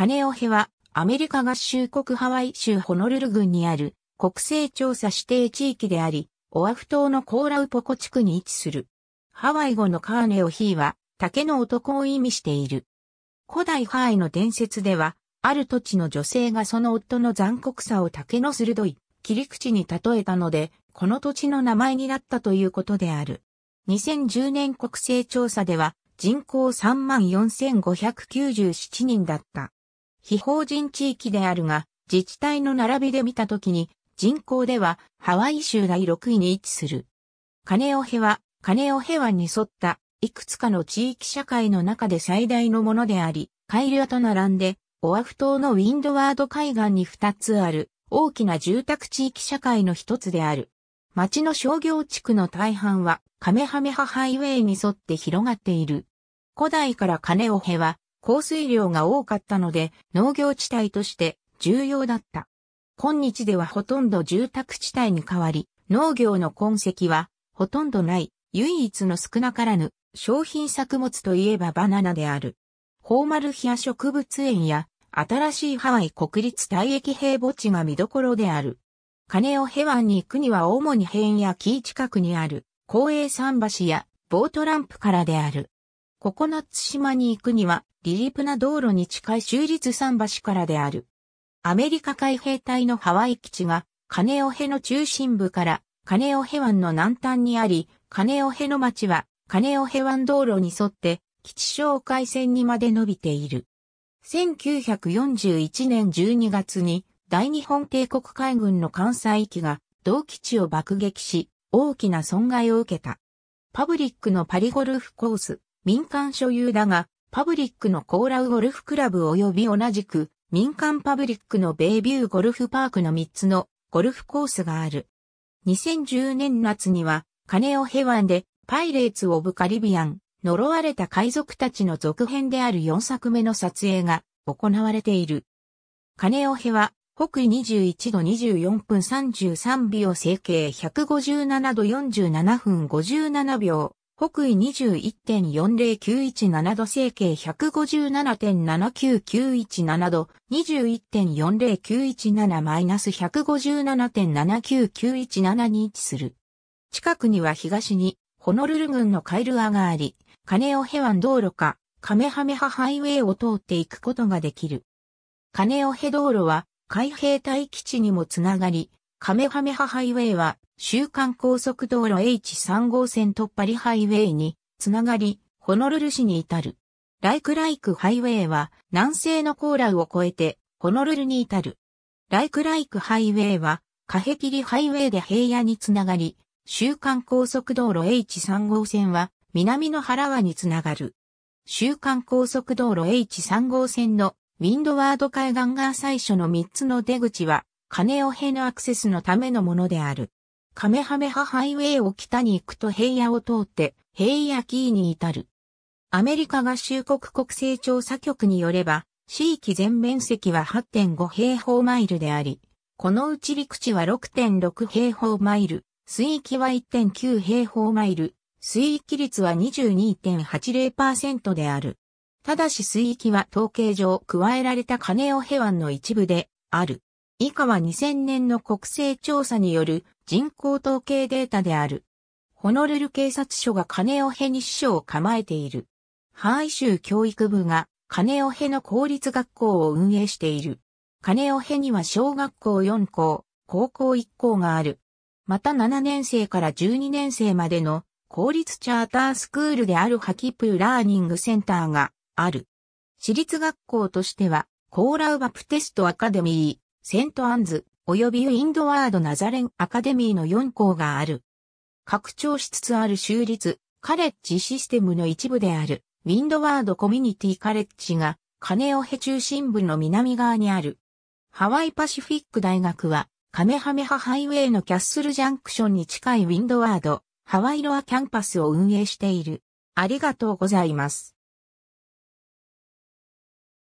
カネオヘは、アメリカ合衆国ハワイ州ホノルル郡にある国勢調査指定地域であり、オアフ島のコーラウポコ地区に位置する。ハワイ語のカーネオヒーは、竹の男を意味している。古代ハワイの伝説では、ある土地の女性がその夫の残酷さを竹の鋭い切り口に例えたので、この土地の名前になったということである。2010年国勢調査では人口34,597人だった。非法人地域であるが、自治体の並びで見たときに、人口ではハワイ州第6位に位置する。カネオヘは、カネオヘ湾に沿った、いくつかの地域社会の中で最大のものであり、海流と並んで、オアフ島のウィンドワード海岸に2つある、大きな住宅地域社会の一つである。町の商業地区の大半は、カメハメハハイウェイに沿って広がっている。古代からカネオヘは、降水量が多かったので農業地帯として重要だった。今日ではほとんど住宅地帯に変わり、農業の痕跡はほとんどない唯一の少なからぬ商品作物といえばバナナである。ホーマルヒア植物園や新しいハワイ国立退役兵墓地が見どころである。金をヘワンに行くには主に辺や木近くにある、公営桟橋やボートランプからである。ココナッツ島に行くには、リリプな道路に近い州立桟橋からである。アメリカ海兵隊のハワイ基地が、カネオヘの中心部から、カネオヘ湾の南端にあり、カネオヘの町は、カネオヘ湾道路に沿って、基地紹介線にまで伸びている。1941年12月に、大日本帝国海軍の関西機が、同基地を爆撃し、大きな損害を受けた。パブリックのパリゴルフコース、民間所有だが、パブリックのコーラウゴルフクラブ及び同じく民間パブリックのベイビューゴルフパークの3つのゴルフコースがある。2010年夏にはカネオヘワンでパイレーツ・オブ・カリビアン、呪われた海賊たちの続編である4作目の撮影が行われている。カネオヘは北緯21度24分33秒整形157度47分57秒、北緯21.40917度整形157.79917度21.40917マイナス157.79917に位置する。近くには東に、ホノルル群のカイルアがあり、カネオヘ湾道路か、カメハメハハイウェイを通っていくことができる。カネオヘ道路は、海兵隊基地にもつながり、カメハメハハイウェイは、週間高速道路 H3 号線突破リハイウェイにつながり、ホノルル市に至る。ライクライクハイウェイは南西のコーラウを越えてホノルルに至る。ライクライクハイウェイはカヘキリハイウェイで平野につながり、週間高速道路 H3 号線は南の原和につながる。週間高速道路 H3 号線のウィンドワード海岸が最初の3つの出口は、金をへのアクセスのためのものである。カメハメハハイウェイを北に行くと平野を通って平野キーに至る。アメリカ合衆国国勢調査局によれば、地域全面積は8.5平方マイルであり、このうち陸地は6.6平方マイル、水域は1.9平方マイル、水域率は22.80%である。ただし水域は統計上加えられたカネオヘ湾の一部である。以下は2000年の国勢調査による人口統計データである。ホノルル警察署がカネオヘに支所を構えている。ハワイ州教育部がカネオヘの公立学校を運営している。カネオヘには小学校4校、高校1校がある。また7年生から12年生までの公立チャータースクールであるハキプーラーニングセンターがある。私立学校としてはコーラウバプテストアカデミー、セントアンズ、及びウィンドワード・ナザレン・アカデミーの4校がある。拡張しつつある州立、カレッジシステムの一部である、ウィンドワード・コミュニティ・カレッジが、カネオヘ中心部の南側にある。ハワイパシフィック大学は、カメハメハハイウェイのキャッスルジャンクションに近いウィンドワード、ハワイロアキャンパスを運営している。ありがとうございます。